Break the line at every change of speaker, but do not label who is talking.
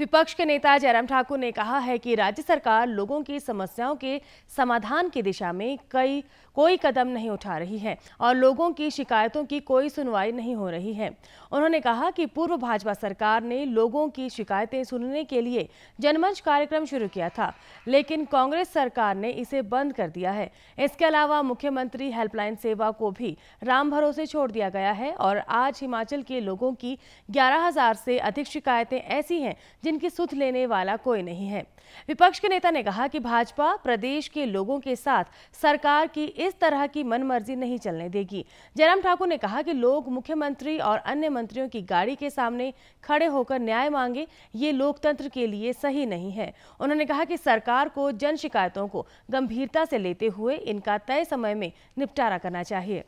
विपक्ष के नेता जयराम ठाकुर ने कहा है कि राज्य सरकार लोगों की समस्याओं के समाधान की दिशा में कई कोई कदम नहीं उठा रही है और लोगों की शिकायतों की कोई सुनवाई नहीं हो रही है उन्होंने कहा कि पूर्व भाजपा सरकार ने लोगों की शिकायतें सुनने के लिए जनमंच कार्यक्रम शुरू किया था लेकिन कांग्रेस सरकार ने इसे बंद कर दिया है इसके अलावा मुख्यमंत्री हेल्पलाइन सेवा को भी राम भरोसे छोड़ दिया गया है और आज हिमाचल के लोगों की ग्यारह से अधिक शिकायतें ऐसी हैं जिनकी सुध लेने वाला कोई नहीं है विपक्ष के नेता ने कहा कि भाजपा प्रदेश के लोगों के साथ सरकार की इस तरह की मनमर्जी नहीं चलने देगी जयराम ठाकुर ने कहा कि लोग मुख्यमंत्री और अन्य मंत्रियों की गाड़ी के सामने खड़े होकर न्याय मांगे ये लोकतंत्र के लिए सही नहीं है उन्होंने कहा कि सरकार को जन शिकायतों को गंभीरता से लेते हुए इनका तय समय में निपटारा करना चाहिए